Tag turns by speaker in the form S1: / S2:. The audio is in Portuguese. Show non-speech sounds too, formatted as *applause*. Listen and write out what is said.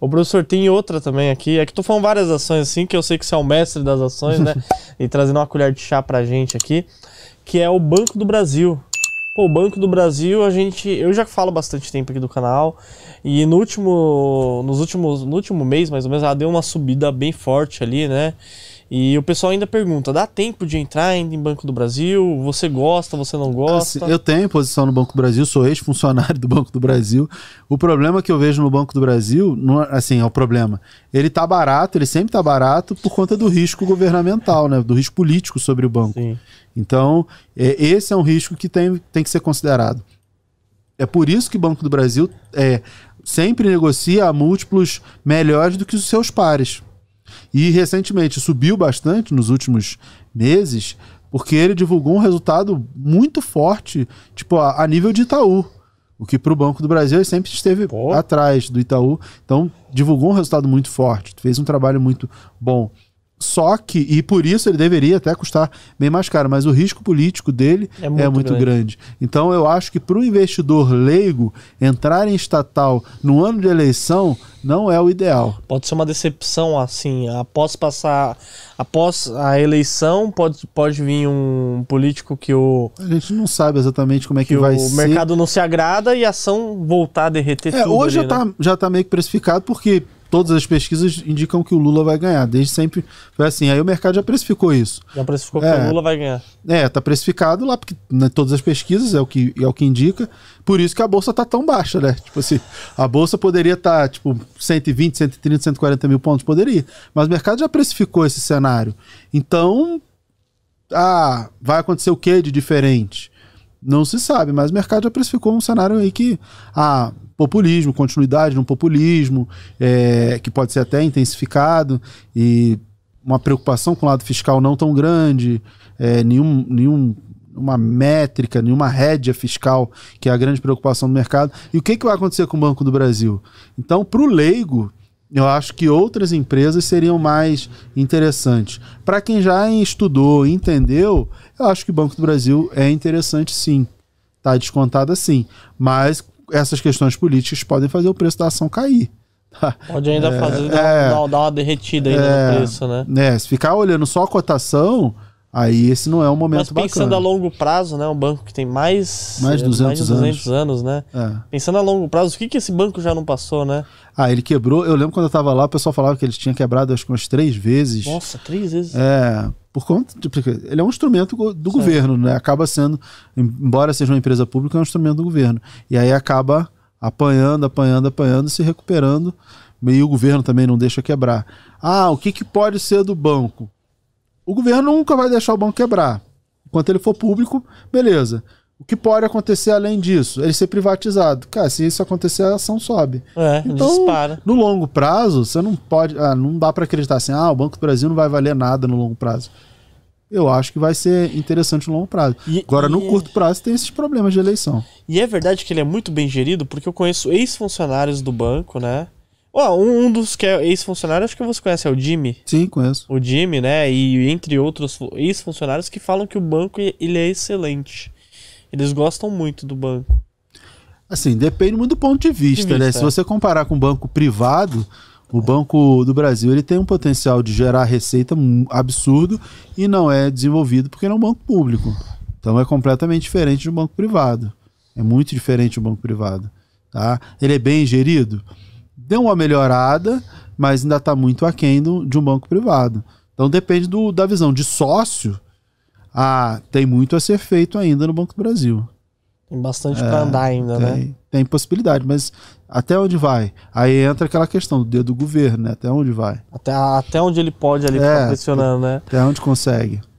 S1: O professor tem outra também aqui. É que tu falando várias ações assim, que eu sei que você é o mestre das ações, né? *laughs* e trazendo uma colher de chá pra gente aqui, que é o Banco do Brasil. Pô, o Banco do Brasil, a gente, eu já falo bastante tempo aqui do canal, e no último nos últimos no último mês, mais ou menos, ela deu uma subida bem forte ali, né? E o pessoal ainda pergunta: dá tempo de entrar ainda em Banco do Brasil? Você gosta, você não gosta?
S2: Assim, eu tenho posição no Banco do Brasil, sou ex-funcionário do Banco do Brasil. O problema que eu vejo no Banco do Brasil, é, assim, é o problema. Ele tá barato, ele sempre tá barato por conta do risco governamental, né? Do risco político sobre o banco. Sim. Então, é, esse é um risco que tem, tem que ser considerado. É por isso que o Banco do Brasil é, sempre negocia a múltiplos melhores do que os seus pares e recentemente subiu bastante nos últimos meses, porque ele divulgou um resultado muito forte, tipo, a, a nível de Itaú. O que para o Banco do Brasil sempre esteve Pô. atrás do Itaú. Então, divulgou um resultado muito forte, fez um trabalho muito bom. Só que, e por isso ele deveria até custar bem mais caro, mas o risco político dele é muito, é muito grande. grande. Então eu acho que para o investidor leigo entrar em estatal no ano de eleição
S1: não é o ideal. Pode ser uma decepção, assim, após passar, após a eleição pode, pode vir um político que o... A gente não sabe exatamente como é que, que vai o ser. o mercado não se agrada e a ação voltar a derreter é, tudo. Hoje ali, já, né? tá, já tá meio que
S2: precificado porque todas as pesquisas indicam que o Lula vai ganhar. Desde sempre foi assim. Aí o mercado já precificou isso. Já precificou é, que o Lula vai ganhar. É, tá precificado lá, porque né, todas as pesquisas é o, que, é o que indica. Por isso que a bolsa tá tão baixa, né? Tipo assim, a bolsa poderia estar, tá, tipo, 120, 130, 140 mil pontos, poderia. Mas o mercado já precificou esse cenário. Então, ah, vai acontecer o que de diferente? Não se sabe, mas o mercado já precificou um cenário aí que ah, populismo, continuidade no populismo, é, que pode ser até intensificado, e uma preocupação com o lado fiscal não tão grande, é, nenhum, nenhum uma métrica, nenhuma rédea fiscal, que é a grande preocupação do mercado. E o que, que vai acontecer com o Banco do Brasil? Então, para o leigo, eu acho que outras empresas seriam mais interessantes. Para quem já estudou, entendeu, eu acho que o Banco do Brasil é interessante sim. Está descontado sim. Mas essas questões políticas podem fazer o preço da ação cair. Tá?
S1: Pode ainda é, fazer, é, dar, dar, uma derretida aí é, no preço, né?
S2: né? Se ficar olhando só a cotação, Aí esse não é um momento bacana. Mas pensando bacana.
S1: a longo prazo, né? Um banco que tem mais, mais, 200, é, mais de 200 anos, anos né? É. Pensando a longo prazo, o que, que esse banco já não passou, né?
S2: Ah, ele quebrou. Eu lembro quando eu tava lá, o pessoal falava que ele tinha quebrado acho que umas três vezes. Nossa, três vezes? É. Por conta. De, ele é um instrumento do governo, né? Acaba sendo, embora seja uma empresa pública, é um instrumento do governo. E aí acaba apanhando, apanhando, apanhando, se recuperando. E o governo também não deixa quebrar. Ah, o que, que pode ser do banco? O governo nunca vai deixar o banco quebrar. Enquanto ele for público, beleza. O que pode acontecer além disso? Ele ser privatizado. Cara, se isso acontecer, a ação sobe. É, então, dispara. No longo prazo, você não pode. Ah, não dá para acreditar assim, ah, o Banco do Brasil não vai valer nada no longo prazo. Eu acho que vai ser interessante no longo prazo. E, Agora, e... no curto prazo, tem esses problemas de eleição.
S1: E é verdade que ele é muito bem gerido, porque eu conheço ex-funcionários do banco, né? Ó, oh, um dos que é ex funcionários acho que você conhece, é o Jimmy. Sim, conheço. O Jimmy, né? E entre outros ex-funcionários que falam que o banco ele é excelente. Eles gostam muito do banco.
S2: Assim, depende muito do ponto de vista, de né? vista né? É. Se você comparar com o banco privado, o Banco do Brasil ele tem um potencial de gerar receita absurdo e não é desenvolvido porque não é um banco público. Então é completamente diferente do banco privado. É muito diferente do banco privado. Tá? Ele é bem gerido? deu uma melhorada, mas ainda está muito aquém do, de um banco privado. Então depende do, da visão de sócio. Ah, tem muito a ser feito ainda no Banco do Brasil.
S1: Tem bastante é, para andar ainda, tem, né?
S2: Tem possibilidade, mas até onde vai? Aí entra aquela questão do dedo do governo, né? Até onde vai?
S1: Até, até onde ele pode ali é, pressionando, né?
S2: Até onde consegue.